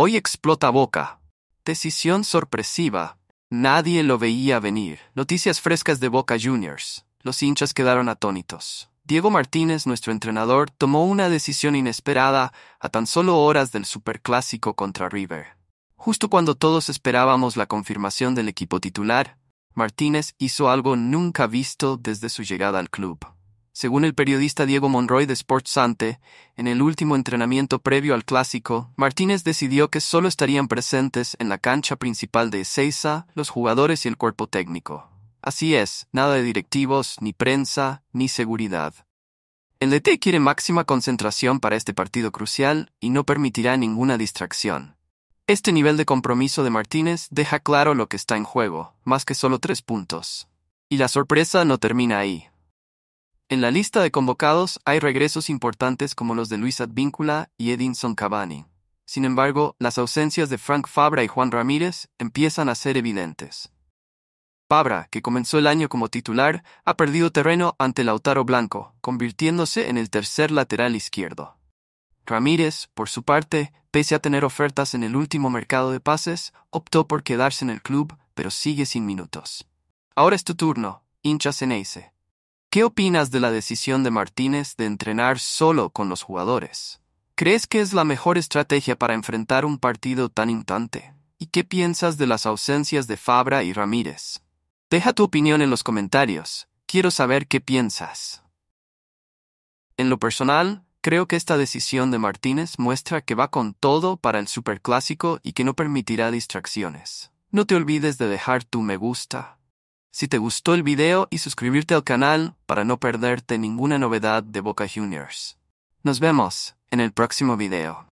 Hoy explota Boca. Decisión sorpresiva. Nadie lo veía venir. Noticias frescas de Boca Juniors. Los hinchas quedaron atónitos. Diego Martínez, nuestro entrenador, tomó una decisión inesperada a tan solo horas del Superclásico contra River. Justo cuando todos esperábamos la confirmación del equipo titular, Martínez hizo algo nunca visto desde su llegada al club. Según el periodista Diego Monroy de Sports Sante, en el último entrenamiento previo al clásico, Martínez decidió que solo estarían presentes en la cancha principal de Ezeiza los jugadores y el cuerpo técnico. Así es, nada de directivos, ni prensa, ni seguridad. El DT quiere máxima concentración para este partido crucial y no permitirá ninguna distracción. Este nivel de compromiso de Martínez deja claro lo que está en juego, más que solo tres puntos. Y la sorpresa no termina ahí. En la lista de convocados hay regresos importantes como los de Luis Advíncula y Edinson Cavani. Sin embargo, las ausencias de Frank Fabra y Juan Ramírez empiezan a ser evidentes. Fabra, que comenzó el año como titular, ha perdido terreno ante Lautaro Blanco, convirtiéndose en el tercer lateral izquierdo. Ramírez, por su parte, pese a tener ofertas en el último mercado de pases, optó por quedarse en el club, pero sigue sin minutos. Ahora es tu turno, hincha Ceneice. ¿Qué opinas de la decisión de Martínez de entrenar solo con los jugadores? ¿Crees que es la mejor estrategia para enfrentar un partido tan intante? ¿Y qué piensas de las ausencias de Fabra y Ramírez? Deja tu opinión en los comentarios, quiero saber qué piensas. En lo personal, creo que esta decisión de Martínez muestra que va con todo para el superclásico y que no permitirá distracciones. No te olvides de dejar tu me gusta, si te gustó el video y suscribirte al canal para no perderte ninguna novedad de Boca Juniors. Nos vemos en el próximo video.